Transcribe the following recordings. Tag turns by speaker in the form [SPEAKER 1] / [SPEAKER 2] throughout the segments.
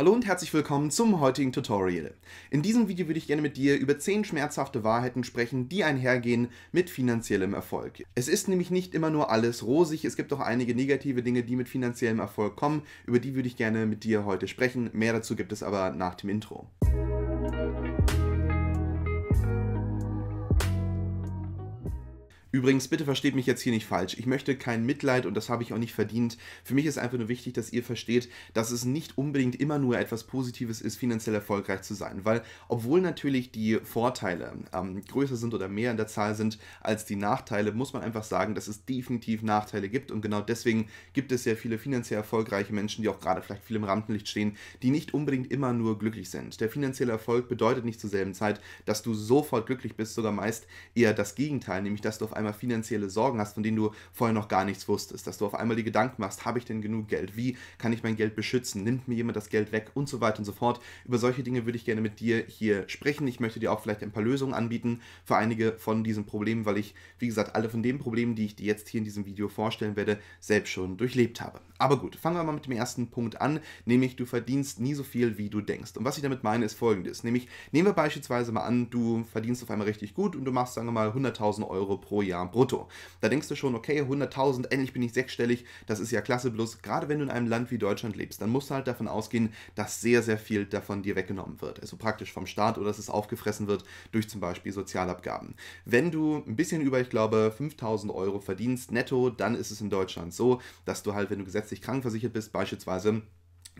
[SPEAKER 1] Hallo und herzlich willkommen zum heutigen Tutorial. In diesem Video würde ich gerne mit dir über 10 schmerzhafte Wahrheiten sprechen, die einhergehen mit finanziellem Erfolg. Es ist nämlich nicht immer nur alles rosig, es gibt auch einige negative Dinge, die mit finanziellem Erfolg kommen, über die würde ich gerne mit dir heute sprechen. Mehr dazu gibt es aber nach dem Intro. Musik Übrigens, bitte versteht mich jetzt hier nicht falsch. Ich möchte kein Mitleid und das habe ich auch nicht verdient. Für mich ist einfach nur wichtig, dass ihr versteht, dass es nicht unbedingt immer nur etwas Positives ist, finanziell erfolgreich zu sein. Weil, obwohl natürlich die Vorteile ähm, größer sind oder mehr in der Zahl sind als die Nachteile, muss man einfach sagen, dass es definitiv Nachteile gibt. Und genau deswegen gibt es sehr viele finanziell erfolgreiche Menschen, die auch gerade vielleicht viel im Rampenlicht stehen, die nicht unbedingt immer nur glücklich sind. Der finanzielle Erfolg bedeutet nicht zur selben Zeit, dass du sofort glücklich bist, sogar meist eher das Gegenteil, nämlich dass du auf einmal einmal finanzielle Sorgen hast, von denen du vorher noch gar nichts wusstest, dass du auf einmal die Gedanken machst, habe ich denn genug Geld? Wie kann ich mein Geld beschützen? Nimmt mir jemand das Geld weg? Und so weiter und so fort. Über solche Dinge würde ich gerne mit dir hier sprechen. Ich möchte dir auch vielleicht ein paar Lösungen anbieten für einige von diesen Problemen, weil ich, wie gesagt, alle von den Problemen, die ich dir jetzt hier in diesem Video vorstellen werde, selbst schon durchlebt habe. Aber gut, fangen wir mal mit dem ersten Punkt an, nämlich du verdienst nie so viel, wie du denkst. Und was ich damit meine, ist folgendes, nämlich nehmen wir beispielsweise mal an, du verdienst auf einmal richtig gut und du machst, sagen wir mal, 100.000 Euro pro Jahr. Jahren brutto. Da denkst du schon, okay, 100.000, endlich bin ich sechsstellig, das ist ja klasse, bloß gerade wenn du in einem Land wie Deutschland lebst, dann musst du halt davon ausgehen, dass sehr, sehr viel davon dir weggenommen wird. Also praktisch vom Staat oder dass es aufgefressen wird durch zum Beispiel Sozialabgaben. Wenn du ein bisschen über, ich glaube, 5.000 Euro verdienst netto, dann ist es in Deutschland so, dass du halt, wenn du gesetzlich krankenversichert bist, beispielsweise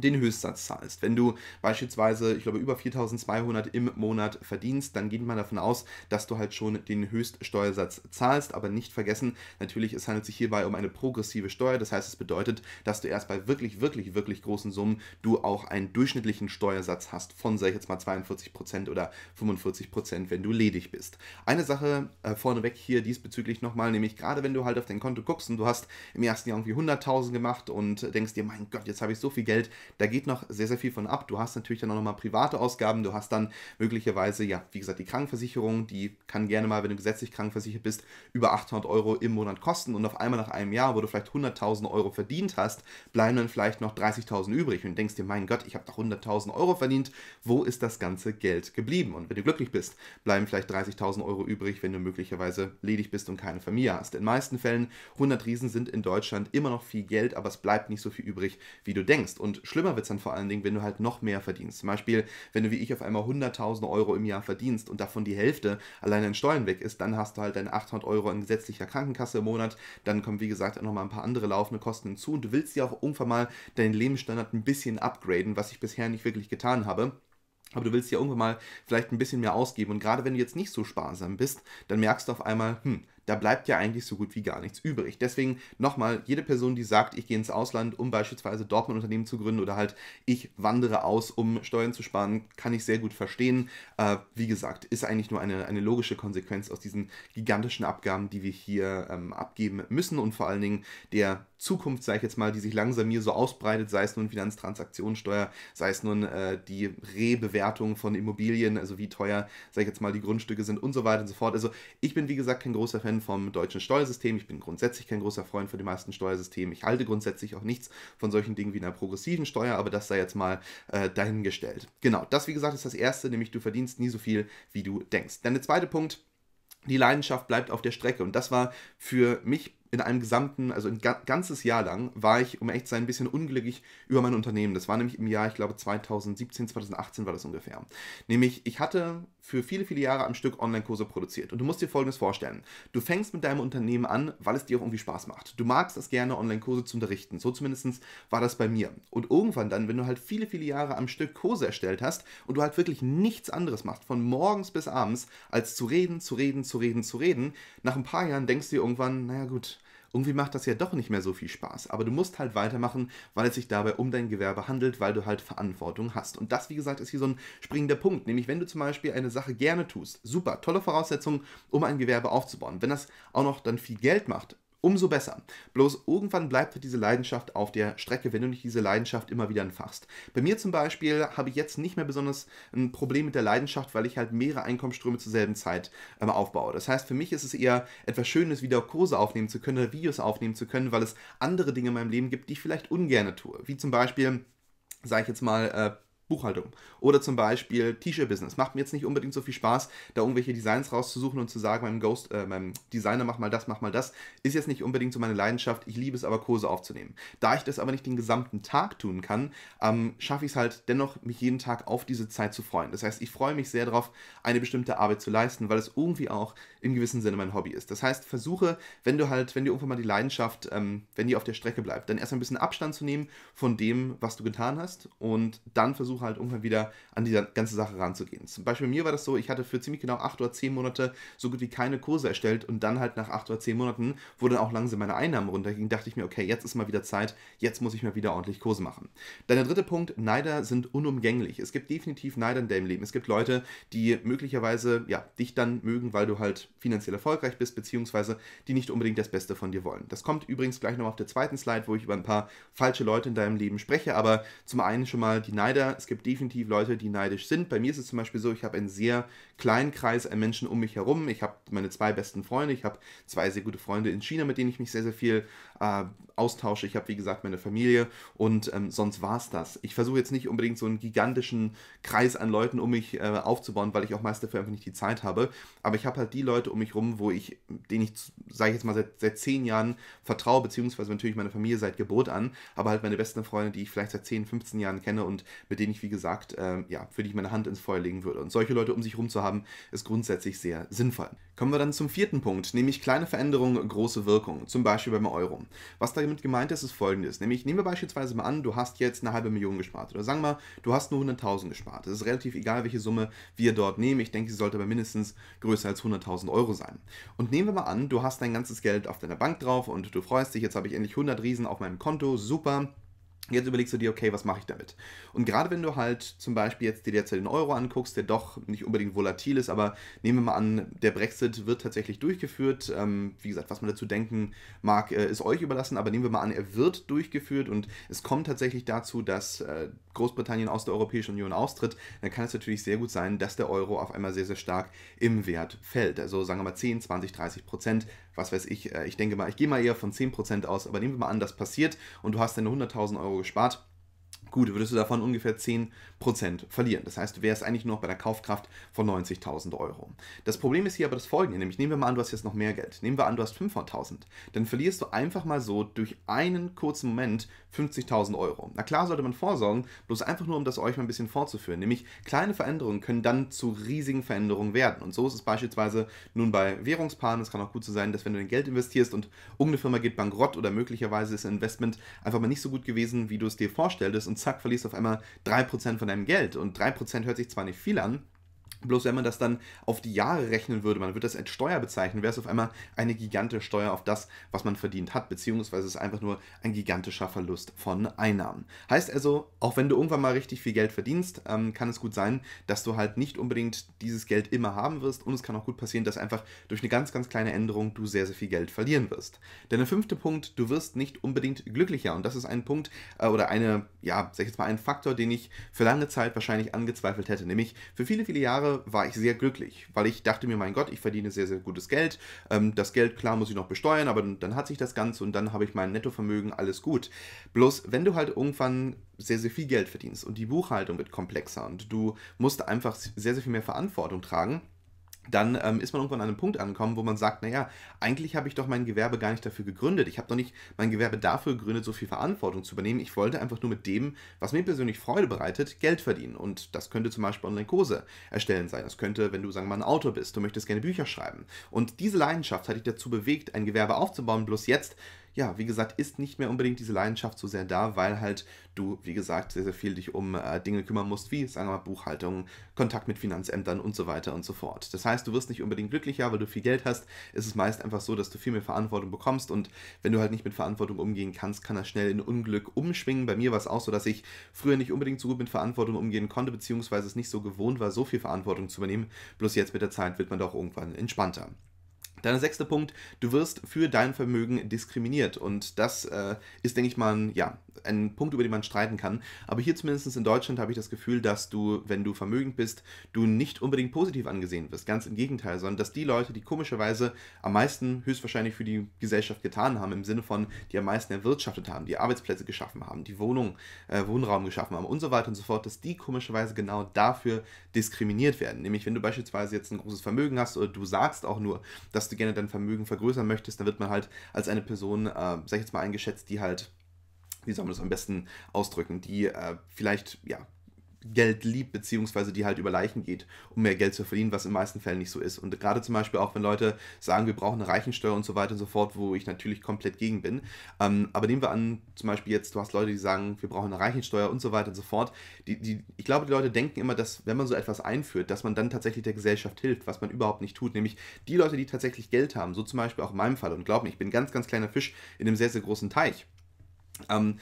[SPEAKER 1] den Höchstsatz zahlst. Wenn du beispielsweise, ich glaube, über 4200 im Monat verdienst, dann geht man davon aus, dass du halt schon den Höchststeuersatz zahlst. Aber nicht vergessen, natürlich, es handelt sich hierbei um eine progressive Steuer. Das heißt, es bedeutet, dass du erst bei wirklich, wirklich, wirklich großen Summen du auch einen durchschnittlichen Steuersatz hast von, sag ich jetzt mal, 42% oder 45%, wenn du ledig bist. Eine Sache äh, vorneweg hier diesbezüglich nochmal, nämlich gerade wenn du halt auf dein Konto guckst und du hast im ersten Jahr irgendwie 100.000 gemacht und denkst dir, mein Gott, jetzt habe ich so viel Geld, da geht noch sehr, sehr viel von ab. Du hast natürlich dann auch nochmal private Ausgaben. Du hast dann möglicherweise, ja, wie gesagt, die Krankenversicherung. Die kann gerne mal, wenn du gesetzlich krankenversichert bist, über 800 Euro im Monat kosten. Und auf einmal nach einem Jahr, wo du vielleicht 100.000 Euro verdient hast, bleiben dann vielleicht noch 30.000 übrig. Und denkst dir, mein Gott, ich habe doch 100.000 Euro verdient. Wo ist das ganze Geld geblieben? Und wenn du glücklich bist, bleiben vielleicht 30.000 Euro übrig, wenn du möglicherweise ledig bist und keine Familie hast. In meisten Fällen, 100 Riesen sind in Deutschland immer noch viel Geld, aber es bleibt nicht so viel übrig, wie du denkst. Und schlimm schlimmer wird es dann vor allen Dingen, wenn du halt noch mehr verdienst. Zum Beispiel, wenn du wie ich auf einmal 100.000 Euro im Jahr verdienst und davon die Hälfte alleine in Steuern weg ist, dann hast du halt deine 800 Euro in gesetzlicher Krankenkasse im Monat. Dann kommen, wie gesagt, auch nochmal ein paar andere laufende Kosten hinzu und du willst ja auch irgendwann mal deinen Lebensstandard ein bisschen upgraden, was ich bisher nicht wirklich getan habe. Aber du willst ja irgendwann mal vielleicht ein bisschen mehr ausgeben. Und gerade wenn du jetzt nicht so sparsam bist, dann merkst du auf einmal, hm, da bleibt ja eigentlich so gut wie gar nichts übrig. Deswegen nochmal, jede Person, die sagt, ich gehe ins Ausland, um beispielsweise dort ein Unternehmen zu gründen oder halt ich wandere aus, um Steuern zu sparen, kann ich sehr gut verstehen. Äh, wie gesagt, ist eigentlich nur eine, eine logische Konsequenz aus diesen gigantischen Abgaben, die wir hier ähm, abgeben müssen und vor allen Dingen der Zukunft, sage ich jetzt mal, die sich langsam hier so ausbreitet, sei es nun Finanztransaktionssteuer, sei es nun äh, die Rebewertung von Immobilien, also wie teuer, sage ich jetzt mal, die Grundstücke sind und so weiter und so fort. Also ich bin, wie gesagt, kein großer Fan vom deutschen Steuersystem. Ich bin grundsätzlich kein großer Freund von den meisten Steuersystemen. Ich halte grundsätzlich auch nichts von solchen Dingen wie einer progressiven Steuer, aber das sei jetzt mal äh, dahingestellt. Genau, das, wie gesagt, ist das Erste, nämlich du verdienst nie so viel, wie du denkst. Dann der zweite Punkt. Die Leidenschaft bleibt auf der Strecke und das war für mich in einem gesamten, also ein ganzes Jahr lang, war ich, um echt zu sein, ein bisschen unglücklich über mein Unternehmen. Das war nämlich im Jahr, ich glaube, 2017, 2018 war das ungefähr. Nämlich, ich hatte für viele, viele Jahre am Stück Online-Kurse produziert. Und du musst dir Folgendes vorstellen. Du fängst mit deinem Unternehmen an, weil es dir auch irgendwie Spaß macht. Du magst es gerne, Online-Kurse zu unterrichten. So zumindest war das bei mir. Und irgendwann dann, wenn du halt viele, viele Jahre am Stück Kurse erstellt hast und du halt wirklich nichts anderes machst, von morgens bis abends, als zu reden, zu reden, zu reden, zu reden, nach ein paar Jahren denkst du dir irgendwann, naja gut, irgendwie macht das ja doch nicht mehr so viel Spaß. Aber du musst halt weitermachen, weil es sich dabei um dein Gewerbe handelt, weil du halt Verantwortung hast. Und das, wie gesagt, ist hier so ein springender Punkt. Nämlich, wenn du zum Beispiel eine Sache gerne tust, super, tolle Voraussetzung, um ein Gewerbe aufzubauen. Wenn das auch noch dann viel Geld macht, umso besser. Bloß irgendwann bleibt halt diese Leidenschaft auf der Strecke, wenn du nicht diese Leidenschaft immer wieder entfachst. Bei mir zum Beispiel habe ich jetzt nicht mehr besonders ein Problem mit der Leidenschaft, weil ich halt mehrere Einkommensströme zur selben Zeit äh, aufbaue. Das heißt, für mich ist es eher etwas Schönes, wieder Kurse aufnehmen zu können oder Videos aufnehmen zu können, weil es andere Dinge in meinem Leben gibt, die ich vielleicht ungern tue. Wie zum Beispiel sage ich jetzt mal, äh, Buchhaltung. Oder zum Beispiel T-Shirt-Business. Macht mir jetzt nicht unbedingt so viel Spaß, da irgendwelche Designs rauszusuchen und zu sagen, meinem Ghost, äh, meinem Designer, mach mal das, mach mal das. Ist jetzt nicht unbedingt so meine Leidenschaft. Ich liebe es aber, Kurse aufzunehmen. Da ich das aber nicht den gesamten Tag tun kann, ähm, schaffe ich es halt dennoch, mich jeden Tag auf diese Zeit zu freuen. Das heißt, ich freue mich sehr darauf, eine bestimmte Arbeit zu leisten, weil es irgendwie auch im gewissen Sinne mein Hobby ist. Das heißt, versuche, wenn du halt, wenn dir irgendwann mal die Leidenschaft, ähm, wenn die auf der Strecke bleibt, dann erstmal ein bisschen Abstand zu nehmen von dem, was du getan hast und dann versuche, versuche halt irgendwann wieder an diese ganze Sache ranzugehen. Zum Beispiel bei mir war das so, ich hatte für ziemlich genau 8 oder 10 Monate so gut wie keine Kurse erstellt und dann halt nach 8 oder 10 Monaten, wo dann auch langsam meine Einnahmen runtergingen, dachte ich mir, okay, jetzt ist mal wieder Zeit, jetzt muss ich mal wieder ordentlich Kurse machen. Dann der dritte Punkt, Neider sind unumgänglich. Es gibt definitiv Neider in deinem Leben. Es gibt Leute, die möglicherweise ja, dich dann mögen, weil du halt finanziell erfolgreich bist, beziehungsweise die nicht unbedingt das Beste von dir wollen. Das kommt übrigens gleich nochmal auf der zweiten Slide, wo ich über ein paar falsche Leute in deinem Leben spreche, aber zum einen schon mal die Neider. Es gibt definitiv Leute, die neidisch sind. Bei mir ist es zum Beispiel so, ich habe einen sehr kleinen Kreis an Menschen um mich herum. Ich habe meine zwei besten Freunde, ich habe zwei sehr gute Freunde in China, mit denen ich mich sehr, sehr viel äh, Austausch. Ich habe, wie gesagt, meine Familie und ähm, sonst war es das. Ich versuche jetzt nicht unbedingt so einen gigantischen Kreis an Leuten um mich äh, aufzubauen, weil ich auch meist dafür einfach nicht die Zeit habe. Aber ich habe halt die Leute um mich rum, wo ich, denen ich, sage ich jetzt mal, seit, seit zehn Jahren vertraue, beziehungsweise natürlich meine Familie seit Geburt an, aber halt meine besten Freunde, die ich vielleicht seit 10, 15 Jahren kenne und mit denen ich, wie gesagt, äh, ja, für die ich meine Hand ins Feuer legen würde. Und solche Leute um sich rum zu haben, ist grundsätzlich sehr sinnvoll. Kommen wir dann zum vierten Punkt, nämlich kleine Veränderungen, große Wirkung, zum Beispiel beim Euro. Was damit gemeint ist, ist folgendes. Nämlich nehmen wir beispielsweise mal an, du hast jetzt eine halbe Million gespart. Oder sagen wir mal, du hast nur 100.000 gespart. Es ist relativ egal, welche Summe wir dort nehmen. Ich denke, sie sollte aber mindestens größer als 100.000 Euro sein. Und nehmen wir mal an, du hast dein ganzes Geld auf deiner Bank drauf und du freust dich, jetzt habe ich endlich 100 Riesen auf meinem Konto. Super. Jetzt überlegst du dir, okay, was mache ich damit? Und gerade wenn du halt zum Beispiel jetzt dir derzeit den Euro anguckst, der doch nicht unbedingt volatil ist, aber nehmen wir mal an, der Brexit wird tatsächlich durchgeführt. Ähm, wie gesagt, was man dazu denken mag, äh, ist euch überlassen, aber nehmen wir mal an, er wird durchgeführt und es kommt tatsächlich dazu, dass äh, Großbritannien aus der Europäischen Union austritt, dann kann es natürlich sehr gut sein, dass der Euro auf einmal sehr, sehr stark im Wert fällt. Also sagen wir mal 10, 20, 30 Prozent, was weiß ich. Äh, ich denke mal, ich gehe mal eher von 10 Prozent aus, aber nehmen wir mal an, das passiert und du hast deine 100.000 Euro gespart Gut, würdest du davon ungefähr 10% verlieren. Das heißt, du wärst eigentlich nur noch bei der Kaufkraft von 90.000 Euro. Das Problem ist hier aber das folgende, nämlich nehmen wir mal an, du hast jetzt noch mehr Geld. Nehmen wir an, du hast 500.000. Dann verlierst du einfach mal so durch einen kurzen Moment 50.000 Euro. Na klar sollte man vorsorgen, bloß einfach nur, um das euch mal ein bisschen vorzuführen. Nämlich kleine Veränderungen können dann zu riesigen Veränderungen werden. Und so ist es beispielsweise nun bei Währungspaaren. Es kann auch gut so sein, dass wenn du dein Geld investierst und irgendeine Firma geht bankrott oder möglicherweise ist ein Investment einfach mal nicht so gut gewesen, wie du es dir vorstelltest und zack, verlierst auf einmal 3% von deinem Geld. Und 3% hört sich zwar nicht viel an, Bloß wenn man das dann auf die Jahre rechnen würde, man würde das als Steuer bezeichnen, wäre es auf einmal eine gigantische Steuer auf das, was man verdient hat, beziehungsweise es ist einfach nur ein gigantischer Verlust von Einnahmen. Heißt also, auch wenn du irgendwann mal richtig viel Geld verdienst, ähm, kann es gut sein, dass du halt nicht unbedingt dieses Geld immer haben wirst und es kann auch gut passieren, dass einfach durch eine ganz, ganz kleine Änderung du sehr, sehr viel Geld verlieren wirst. Denn der fünfte Punkt, du wirst nicht unbedingt glücklicher und das ist ein Punkt äh, oder eine, ja, sag ich jetzt mal, ein Faktor, den ich für lange Zeit wahrscheinlich angezweifelt hätte, nämlich für viele, viele Jahre war ich sehr glücklich, weil ich dachte mir, mein Gott, ich verdiene sehr, sehr gutes Geld. Ähm, das Geld, klar, muss ich noch besteuern, aber dann, hat sich das Ganze und dann habe ich mein Nettovermögen, alles gut. Bloß, wenn du halt irgendwann sehr, sehr viel Geld verdienst und die Buchhaltung wird komplexer und du musst einfach sehr, sehr viel mehr Verantwortung tragen, dann ähm, ist man irgendwann an einem Punkt angekommen, wo man sagt, naja, eigentlich habe ich doch mein Gewerbe gar nicht dafür gegründet. Ich habe doch nicht mein Gewerbe dafür gegründet, so viel Verantwortung zu übernehmen. Ich wollte einfach nur mit dem, was mir persönlich Freude bereitet, Geld verdienen. Und das könnte zum Beispiel Online-Kurse erstellen sein. Das könnte, wenn du, sagen wir mal, ein Autor bist, du möchtest gerne Bücher schreiben. Und diese Leidenschaft hat dich dazu bewegt, ein Gewerbe aufzubauen. Bloß jetzt ja, wie gesagt, ist nicht mehr unbedingt diese Leidenschaft so sehr da, weil halt du, wie gesagt, sehr, sehr viel dich um äh, Dinge kümmern musst, wie, sagen wir mal, Buchhaltung, Kontakt mit Finanzämtern und so weiter und so fort. Das heißt, du wirst nicht unbedingt glücklicher, weil du viel Geld hast. Es ist meist einfach so, dass du viel mehr Verantwortung bekommst und wenn du halt nicht mit Verantwortung umgehen kannst, kann das schnell in Unglück umschwingen. Bei mir war es auch so, dass ich früher nicht unbedingt so gut mit Verantwortung umgehen konnte, beziehungsweise es nicht so gewohnt war, so viel Verantwortung zu übernehmen. Bloß jetzt mit der Zeit wird man doch irgendwann entspannter. Dann der sechste Punkt, du wirst für dein Vermögen diskriminiert. Und das äh, ist, denke ich mal, ein, ja, ein Punkt, über den man streiten kann. Aber hier zumindest in Deutschland habe ich das Gefühl, dass du, wenn du vermögend bist, du nicht unbedingt positiv angesehen wirst. Ganz im Gegenteil, sondern dass die Leute, die komischerweise am meisten höchstwahrscheinlich für die Gesellschaft getan haben, im Sinne von, die am meisten erwirtschaftet haben, die Arbeitsplätze geschaffen haben, die Wohnung, äh, Wohnraum geschaffen haben und so weiter und so fort, dass die komischerweise genau dafür diskriminiert werden. Nämlich, wenn du beispielsweise jetzt ein großes Vermögen hast oder du sagst auch nur, dass du gerne dein Vermögen vergrößern möchtest, dann wird man halt als eine Person, äh, sag ich jetzt mal, eingeschätzt, die halt wie soll man das am besten ausdrücken, die äh, vielleicht ja Geld liebt, beziehungsweise die halt über Leichen geht, um mehr Geld zu verdienen, was in den meisten Fällen nicht so ist. Und gerade zum Beispiel auch, wenn Leute sagen, wir brauchen eine Reichensteuer und so weiter und so fort, wo ich natürlich komplett gegen bin. Ähm, aber nehmen wir an, zum Beispiel jetzt, du hast Leute, die sagen, wir brauchen eine Reichensteuer und so weiter und so fort. Die, die, ich glaube, die Leute denken immer, dass wenn man so etwas einführt, dass man dann tatsächlich der Gesellschaft hilft, was man überhaupt nicht tut. Nämlich die Leute, die tatsächlich Geld haben, so zum Beispiel auch in meinem Fall. Und glaub mir, ich bin ganz, ganz kleiner Fisch in einem sehr, sehr großen Teich. Ähm,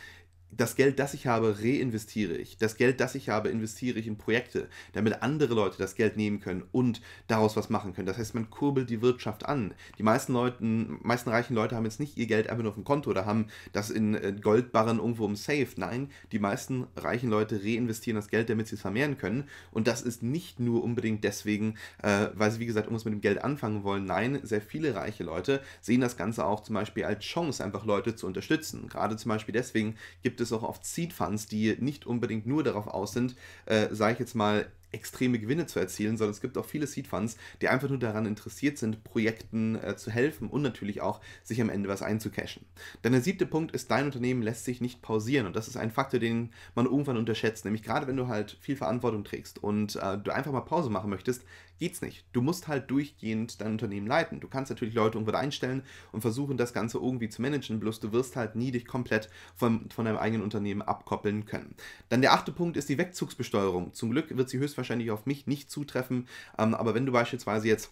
[SPEAKER 1] das Geld, das ich habe, reinvestiere ich. Das Geld, das ich habe, investiere ich in Projekte, damit andere Leute das Geld nehmen können und daraus was machen können. Das heißt, man kurbelt die Wirtschaft an. Die meisten Leuten, meisten reichen Leute haben jetzt nicht ihr Geld einfach nur auf dem Konto oder haben das in äh, Goldbarren irgendwo im Safe. Nein, die meisten reichen Leute reinvestieren das Geld, damit sie es vermehren können. Und das ist nicht nur unbedingt deswegen, äh, weil sie, wie gesagt, irgendwas mit dem Geld anfangen wollen. Nein, sehr viele reiche Leute sehen das Ganze auch zum Beispiel als Chance, einfach Leute zu unterstützen. Gerade zum Beispiel deswegen gibt gibt es auch oft Seed Funds, die nicht unbedingt nur darauf aus sind, äh, sage ich jetzt mal, extreme Gewinne zu erzielen, sondern es gibt auch viele Seed Funds, die einfach nur daran interessiert sind, Projekten äh, zu helfen und natürlich auch sich am Ende was einzucashen. Denn der siebte Punkt ist, dein Unternehmen lässt sich nicht pausieren und das ist ein Faktor, den man irgendwann unterschätzt, nämlich gerade wenn du halt viel Verantwortung trägst und äh, du einfach mal Pause machen möchtest, geht's nicht. Du musst halt durchgehend dein Unternehmen leiten. Du kannst natürlich Leute irgendwann einstellen und versuchen, das Ganze irgendwie zu managen, bloß du wirst halt nie dich komplett von, von deinem eigenen Unternehmen abkoppeln können. Dann der achte Punkt ist die Wegzugsbesteuerung. Zum Glück wird sie höchst höchstwahrscheinlich auf mich nicht zutreffen. Ähm, aber wenn du beispielsweise jetzt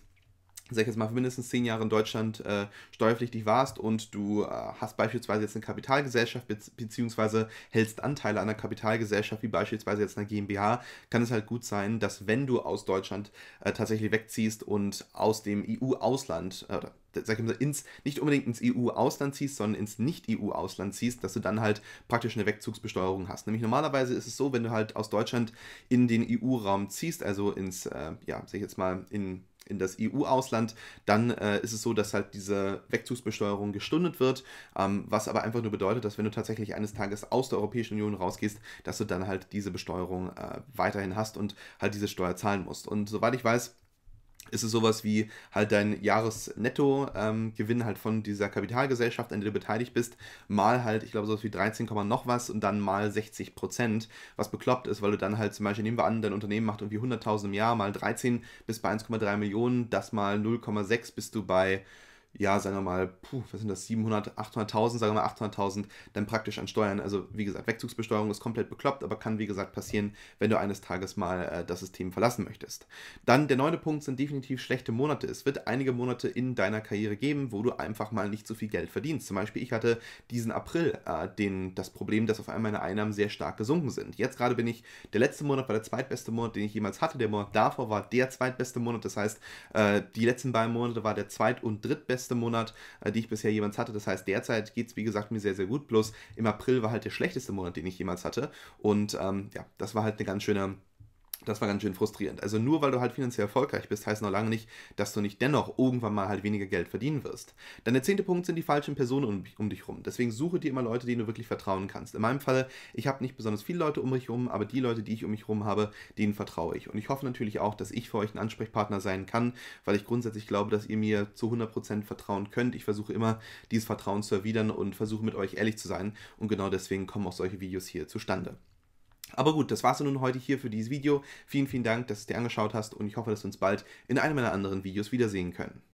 [SPEAKER 1] sag ich jetzt mal, für mindestens zehn Jahre in Deutschland äh, steuerpflichtig warst und du äh, hast beispielsweise jetzt eine Kapitalgesellschaft be beziehungsweise hältst Anteile an einer Kapitalgesellschaft wie beispielsweise jetzt einer GmbH, kann es halt gut sein, dass wenn du aus Deutschland äh, tatsächlich wegziehst und aus dem EU-Ausland äh, oder sag ich mal, ins, nicht unbedingt ins EU-Ausland ziehst, sondern ins Nicht-EU-Ausland ziehst, dass du dann halt praktisch eine Wegzugsbesteuerung hast. Nämlich normalerweise ist es so, wenn du halt aus Deutschland in den EU-Raum ziehst, also ins, äh, ja, sag ich jetzt mal, in in das EU-Ausland, dann äh, ist es so, dass halt diese Wegzugsbesteuerung gestundet wird, ähm, was aber einfach nur bedeutet, dass wenn du tatsächlich eines Tages aus der Europäischen Union rausgehst, dass du dann halt diese Besteuerung äh, weiterhin hast und halt diese Steuer zahlen musst. Und soweit ich weiß, ist es sowas wie halt dein Jahresnettogewinn ähm, halt von dieser Kapitalgesellschaft, an der du beteiligt bist, mal halt, ich glaube, sowas wie 13, noch was und dann mal 60 Prozent, was bekloppt ist, weil du dann halt zum Beispiel, nehmen wir an, dein Unternehmen macht irgendwie 100.000 im Jahr, mal 13 bis bei 1,3 Millionen, das mal 0,6 bist du bei ja, sagen wir mal, puh, was sind das, 700, 800.000, sagen wir mal 800.000, dann praktisch an Steuern. Also wie gesagt, Wegzugsbesteuerung ist komplett bekloppt, aber kann wie gesagt passieren, wenn du eines Tages mal äh, das System verlassen möchtest. Dann der neunte Punkt sind definitiv schlechte Monate. Es wird einige Monate in deiner Karriere geben, wo du einfach mal nicht so viel Geld verdienst. Zum Beispiel ich hatte diesen April äh, den, das Problem, dass auf einmal meine Einnahmen sehr stark gesunken sind. Jetzt gerade bin ich, der letzte Monat war der zweitbeste Monat, den ich jemals hatte. Der Monat davor war der zweitbeste Monat. Das heißt, äh, die letzten beiden Monate war der zweit- und drittbeste beste Monat, äh, die ich bisher jemals hatte. Das heißt, derzeit geht es, wie gesagt, mir sehr, sehr gut. Plus im April war halt der schlechteste Monat, den ich jemals hatte. Und ähm, ja, das war halt eine ganz schöne das war ganz schön frustrierend. Also nur weil du halt finanziell erfolgreich bist, heißt noch lange nicht, dass du nicht dennoch irgendwann mal halt weniger Geld verdienen wirst. Dann der zehnte Punkt sind die falschen Personen um, um dich rum. Deswegen suche dir immer Leute, denen du wirklich vertrauen kannst. In meinem Fall, ich habe nicht besonders viele Leute um mich rum, aber die Leute, die ich um mich rum habe, denen vertraue ich. Und ich hoffe natürlich auch, dass ich für euch ein Ansprechpartner sein kann, weil ich grundsätzlich glaube, dass ihr mir zu 100% vertrauen könnt. Ich versuche immer, dieses Vertrauen zu erwidern und versuche mit euch ehrlich zu sein. Und genau deswegen kommen auch solche Videos hier zustande. Aber gut, das war's nun heute hier für dieses Video. Vielen, vielen Dank, dass du es dir angeschaut hast und ich hoffe, dass wir uns bald in einem meiner anderen Videos wiedersehen können.